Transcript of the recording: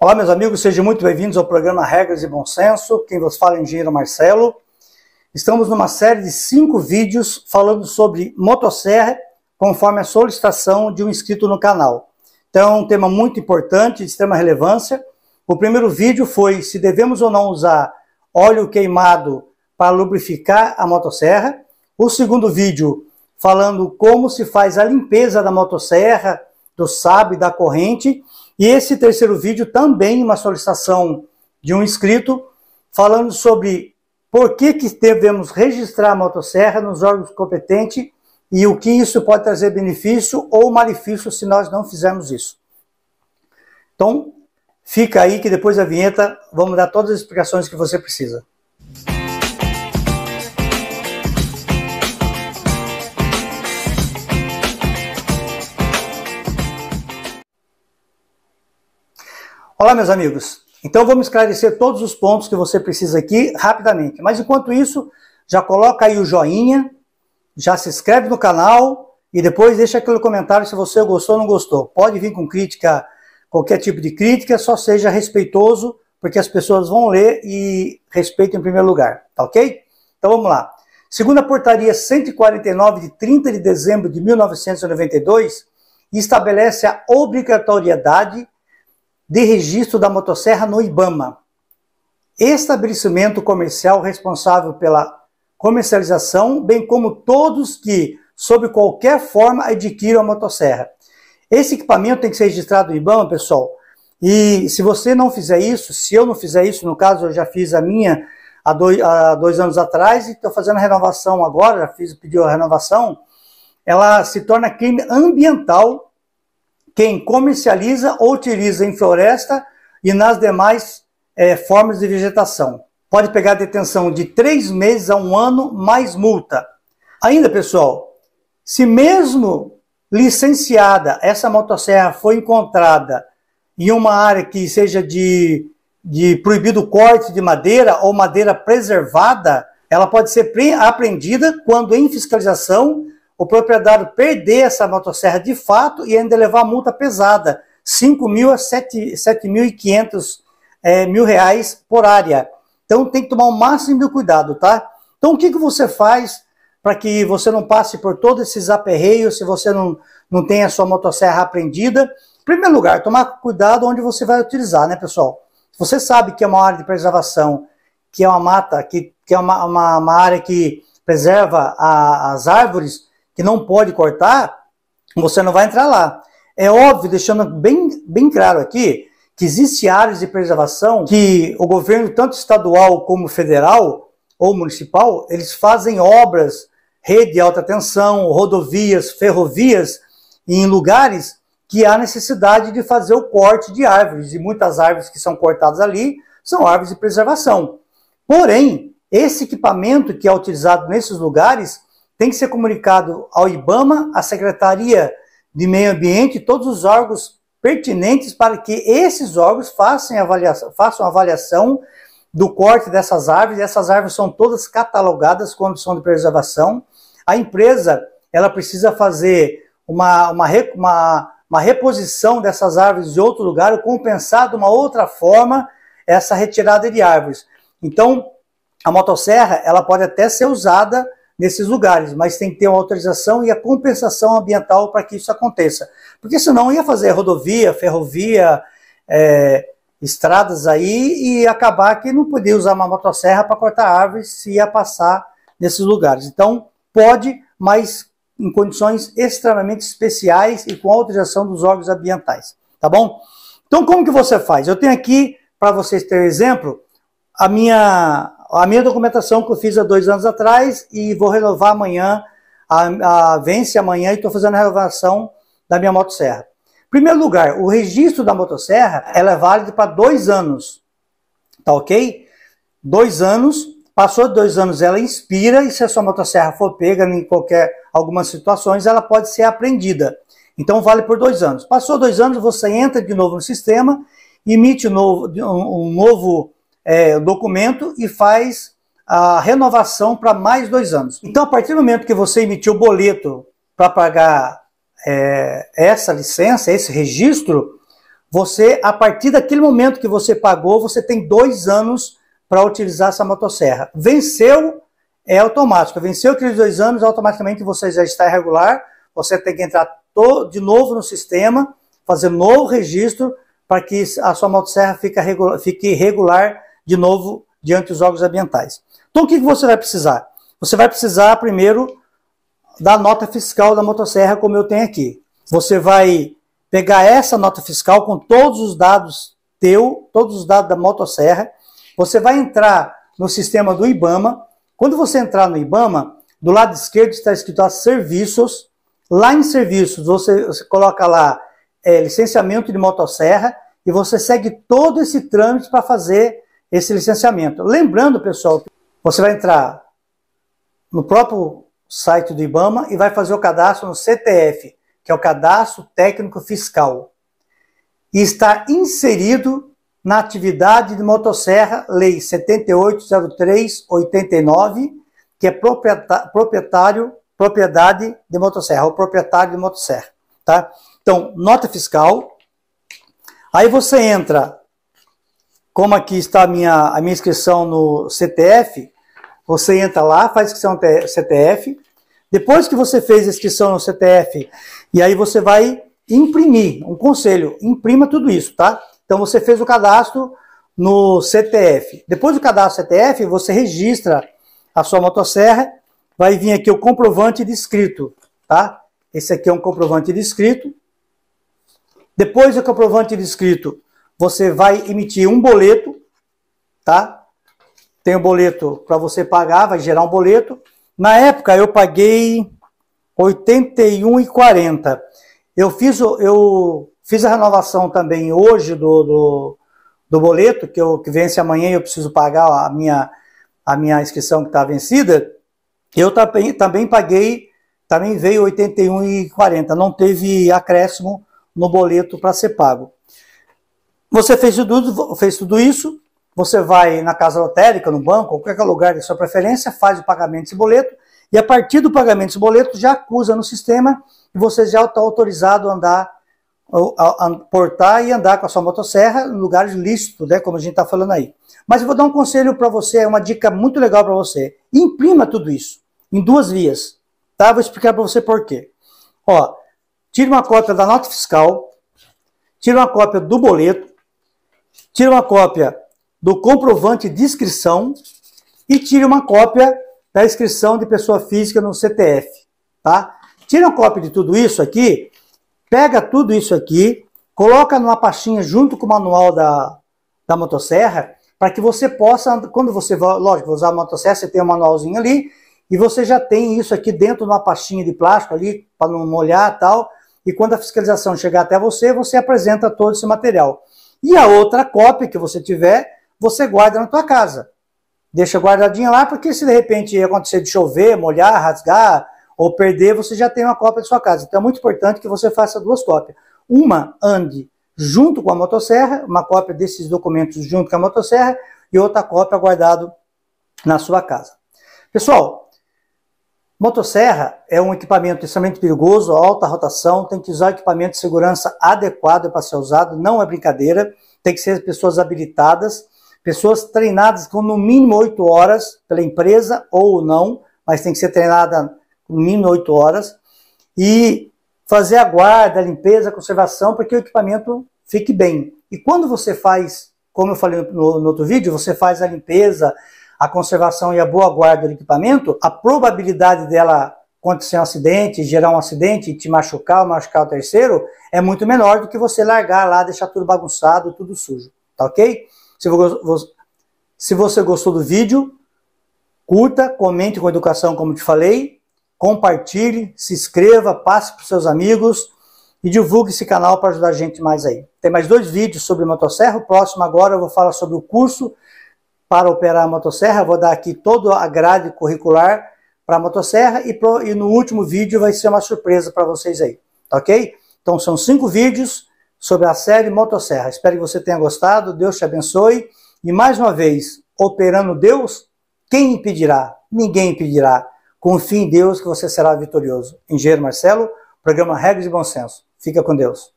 Olá, meus amigos, sejam muito bem-vindos ao programa Regras e Bom Senso. Quem vos fala é o engenheiro Marcelo. Estamos numa série de cinco vídeos falando sobre motosserra, conforme a solicitação de um inscrito no canal. Então, um tema muito importante, de extrema relevância. O primeiro vídeo foi se devemos ou não usar óleo queimado para lubrificar a motosserra. O segundo vídeo falando como se faz a limpeza da motosserra, do e da corrente e esse terceiro vídeo também uma solicitação de um inscrito falando sobre por que, que devemos registrar a motosserra nos órgãos competentes e o que isso pode trazer benefício ou malefício se nós não fizermos isso. Então, fica aí que depois da vinheta vamos dar todas as explicações que você precisa. Olá, meus amigos. Então vamos esclarecer todos os pontos que você precisa aqui rapidamente. Mas enquanto isso, já coloca aí o joinha, já se inscreve no canal e depois deixa aquele comentário se você gostou ou não gostou. Pode vir com crítica, qualquer tipo de crítica, só seja respeitoso, porque as pessoas vão ler e respeitem em primeiro lugar, tá ok? Então vamos lá. Segundo a portaria 149 de 30 de dezembro de 1992, estabelece a obrigatoriedade de registro da motosserra no IBAMA. Estabelecimento comercial responsável pela comercialização, bem como todos que, sob qualquer forma, adquiram a motosserra. Esse equipamento tem que ser registrado no IBAMA, pessoal. E se você não fizer isso, se eu não fizer isso, no caso eu já fiz a minha há dois, há dois anos atrás e estou fazendo a renovação agora, já fiz, pediu a renovação, ela se torna crime ambiental quem comercializa ou utiliza em floresta e nas demais é, formas de vegetação. Pode pegar detenção de três meses a um ano, mais multa. Ainda, pessoal, se mesmo licenciada essa motosserra foi encontrada em uma área que seja de, de proibido corte de madeira ou madeira preservada, ela pode ser apreendida quando em fiscalização o proprietário perder essa motosserra de fato e ainda levar multa pesada, 5 mil a 7.500 é, mil reais por área. Então tem que tomar o máximo de cuidado, tá? Então o que, que você faz para que você não passe por todos esses aperreios, se você não, não tem a sua motosserra apreendida? Em primeiro lugar, tomar cuidado onde você vai utilizar, né pessoal? Você sabe que é uma área de preservação, que é uma mata, que, que é uma, uma, uma área que preserva a, as árvores, que não pode cortar, você não vai entrar lá. É óbvio, deixando bem, bem claro aqui, que existe áreas de preservação que o governo, tanto estadual como federal ou municipal, eles fazem obras, rede de alta tensão, rodovias, ferrovias, em lugares que há necessidade de fazer o corte de árvores, e muitas árvores que são cortadas ali são árvores de preservação. Porém, esse equipamento que é utilizado nesses lugares, tem que ser comunicado ao IBAMA, à Secretaria de Meio Ambiente, todos os órgãos pertinentes para que esses órgãos façam avaliação, façam avaliação do corte dessas árvores. Essas árvores são todas catalogadas com condição de preservação. A empresa ela precisa fazer uma, uma, uma, uma reposição dessas árvores de outro lugar, ou compensar de uma outra forma essa retirada de árvores. Então, a motosserra ela pode até ser usada nesses lugares, mas tem que ter uma autorização e a compensação ambiental para que isso aconteça. Porque senão ia fazer rodovia, ferrovia, é, estradas aí e acabar que não podia usar uma motosserra para cortar árvores se ia passar nesses lugares. Então, pode, mas em condições extremamente especiais e com autorização dos órgãos ambientais, tá bom? Então, como que você faz? Eu tenho aqui, para vocês terem exemplo, a minha a minha documentação que eu fiz há dois anos atrás e vou renovar amanhã, a, a vence amanhã e estou fazendo a renovação da minha motosserra. Primeiro lugar, o registro da motosserra ela é válido para dois anos, tá ok? Dois anos, passou de dois anos ela inspira e se a sua motosserra for pega em qualquer algumas situações ela pode ser apreendida. Então vale por dois anos. Passou dois anos, você entra de novo no sistema, emite um novo, um novo é, o documento e faz a renovação para mais dois anos. Então, a partir do momento que você emitiu o boleto para pagar é, essa licença, esse registro, você, a partir daquele momento que você pagou, você tem dois anos para utilizar essa motosserra. Venceu, é automático. Venceu aqueles dois anos, automaticamente você já está irregular, você tem que entrar de novo no sistema, fazer novo registro, para que a sua motosserra fique regular de novo diante dos órgãos ambientais. Então, o que você vai precisar? Você vai precisar, primeiro, da nota fiscal da motosserra, como eu tenho aqui. Você vai pegar essa nota fiscal com todos os dados teu, todos os dados da motosserra. Você vai entrar no sistema do IBAMA. Quando você entrar no IBAMA, do lado esquerdo está escrito a serviços. Lá em serviços, você, você coloca lá é, licenciamento de motosserra e você segue todo esse trâmite para fazer esse licenciamento. Lembrando, pessoal, você vai entrar no próprio site do IBAMA e vai fazer o cadastro no CTF, que é o Cadastro Técnico Fiscal. E está inserido na atividade de motosserra Lei 7803/89, que é proprietário, propriedade de motosserra, ou proprietário de motosserra, tá? Então, nota fiscal. Aí você entra como aqui está a minha, a minha inscrição no CTF, você entra lá, faz inscrição no CTF. Depois que você fez a inscrição no CTF, e aí você vai imprimir, um conselho, imprima tudo isso, tá? Então você fez o cadastro no CTF. Depois do cadastro CTF, você registra a sua motosserra, vai vir aqui o comprovante de inscrito, tá? Esse aqui é um comprovante de inscrito. Depois do comprovante de inscrito você vai emitir um boleto, tá? Tem o um boleto para você pagar, vai gerar um boleto. Na época eu paguei 81,40. Eu fiz eu fiz a renovação também hoje do, do, do boleto que, eu, que vence amanhã e eu preciso pagar a minha a minha inscrição que está vencida. Eu também, também paguei, também veio 81,40. Não teve acréscimo no boleto para ser pago. Você fez tudo, fez tudo isso, você vai na casa lotérica, no banco, qualquer lugar de sua preferência, faz o pagamento desse boleto, e a partir do pagamento desse boleto já acusa no sistema e você já está autorizado a andar, a, a, portar e andar com a sua motosserra em lugares lícitos, né, como a gente está falando aí. Mas eu vou dar um conselho para você, é uma dica muito legal para você. Imprima tudo isso, em duas vias. Tá? Vou explicar para você por quê. Ó, tira uma cópia da nota fiscal, tira uma cópia do boleto, tire uma cópia do comprovante de inscrição e tire uma cópia da inscrição de pessoa física no CTF, tá? Tira uma cópia de tudo isso aqui, pega tudo isso aqui, coloca numa pastinha junto com o manual da, da motosserra, para que você possa, quando você, lógico, usar a motosserra, você tem um manualzinho ali, e você já tem isso aqui dentro de uma pastinha de plástico ali, para não molhar e tal, e quando a fiscalização chegar até você, você apresenta todo esse material. E a outra cópia que você tiver, você guarda na tua casa. Deixa guardadinha lá, porque se de repente acontecer de chover, molhar, rasgar ou perder, você já tem uma cópia da sua casa. Então é muito importante que você faça duas cópias. Uma ande junto com a motosserra, uma cópia desses documentos junto com a motosserra e outra cópia guardado na sua casa. Pessoal, Motosserra é um equipamento extremamente perigoso, alta rotação, tem que usar equipamento de segurança adequado para ser usado, não é brincadeira, tem que ser pessoas habilitadas, pessoas treinadas com no mínimo 8 horas pela empresa ou não, mas tem que ser treinada no mínimo 8 horas, e fazer a guarda, a limpeza, a conservação, para que o equipamento fique bem. E quando você faz, como eu falei no, no outro vídeo, você faz a limpeza, a conservação e a boa guarda do equipamento, a probabilidade dela acontecer um acidente, gerar um acidente, te machucar, machucar o terceiro, é muito menor do que você largar lá, deixar tudo bagunçado, tudo sujo, tá ok? Se você gostou do vídeo, curta, comente com educação, como te falei, compartilhe, se inscreva, passe para seus amigos e divulgue esse canal para ajudar a gente mais aí. Tem mais dois vídeos sobre motosserra, o próximo agora eu vou falar sobre o curso para operar a motosserra, vou dar aqui toda a grade curricular para a motosserra e, pro, e, no último vídeo vai ser uma surpresa para vocês aí, tá ok? Então são cinco vídeos sobre a série motosserra. Espero que você tenha gostado, Deus te abençoe. E mais uma vez, operando Deus, quem impedirá? Ninguém impedirá. Confie em Deus que você será vitorioso. Engenheiro Marcelo, programa Regras e Bom Senso. Fica com Deus.